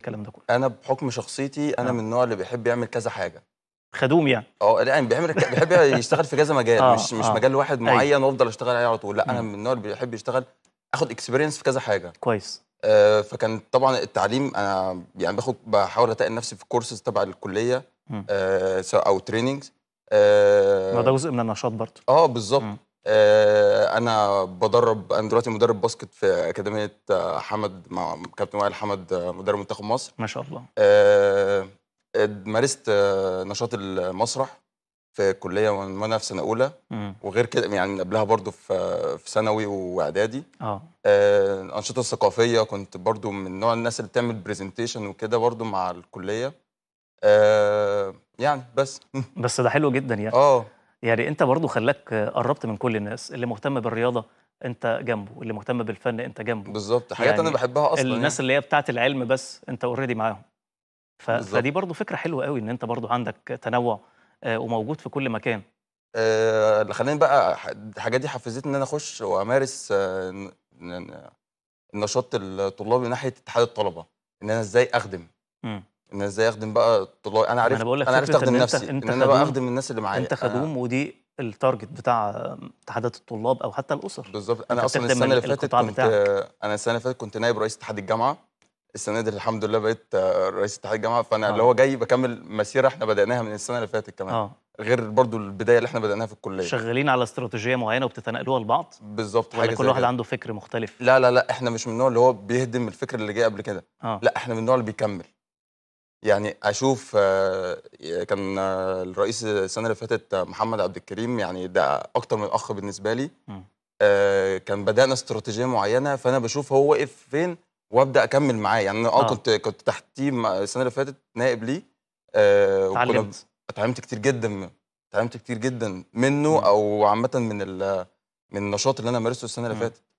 الكلام ده كله انا بحكم شخصيتي انا آه. من النوع اللي بيحب يعمل كذا حاجه خدوم يعني اه يعني بيعمل بيحب يشتغل في كذا مجال آه. مش مش آه. مجال واحد أيوه. معين وافضل اشتغل عليه على طول لا انا من النوع اللي بيحب يشتغل اخد اكسبيرينس في كذا حاجه كويس آه فكان طبعا التعليم انا يعني باخد بحاول اتقن نفسي في الكورسز تبع الكليه آه او تريننجز آه ده جزء من النشاط برضه اه بالظبط آه، انا بدرب انا دلوقتي مدرب باسكت في اكاديميه آه، حمد مع كابتن وائل حمد آه، مدرب منتخب مصر ما شاء الله مارست نشاط المسرح في الكليه وانا في سنه اولى مم. وغير كده يعني قبلها برضو في في ثانوي واعدادي اه الانشطه الثقافيه كنت برضو من نوع الناس اللي بتعمل برزنتيشن وكده برضو مع الكليه آه يعني بس بس ده حلو جدا يعني اه يعني انت برضه خلاك قربت من كل الناس اللي مهتم بالرياضه انت جنبه اللي مهتم بالفن انت جنبه بالظبط حاجات يعني انا بحبها اصلا يعني. الناس اللي هي بتاعه العلم بس انت اوريدي معاهم ف... فدي برضه فكره حلوه قوي ان انت برضه عندك تنوع آه، وموجود في كل مكان آه خلاني بقى الحاجات دي حفزتني ان انا اخش وامارس النشاط آه، الطلابي ناحيه اتحاد الطلبه ان انا ازاي اخدم م. ان ازاي اخدم بقى الطلاب انا عرفت انا بقول لك انا عرفت اخدم إن نفسي انت ان انا بقى اخدم الناس اللي معايا انت خدوم ودي التارجت بتاع اتحادات الطلاب او حتى الاسر بالظبط انا اصلا السنه اللي فاتت كنت بتاعك. انا السنه اللي فاتت كنت نائب رئيس اتحاد الجامعه السنه دي الحمد لله بقيت رئيس اتحاد الجامعه فانا آه. اللي هو جاي بكمل مسيره احنا بداناها من السنه اللي فاتت كمان آه. غير برضو البدايه اللي احنا بداناها في الكليه شغالين على استراتيجيه معينه وبتتناقلوها لبعض بالظبط حاجه كل واحد عنده فكر مختلف لا لا لا احنا مش من النوع اللي هو بيهدم الفكر اللي جاي قبل كده آه. لا احنا من النوع اللي بيكمل يعني اشوف آه، آه، كان آه، الرئيس السنه اللي فاتت محمد عبد الكريم يعني ده اكتر من اخ بالنسبه لي كان بدانا استراتيجيه معينه فانا بشوف هو واقف فين وابدا اكمل معاه يعني انا اه كنت كنت تحتيه السنه اللي فاتت نائب ليه اتعلمت اتعلمت كتير جدا اتعلمت كتير جدا منه او عامه من من النشاط اللي انا مارسته السنه اللي فاتت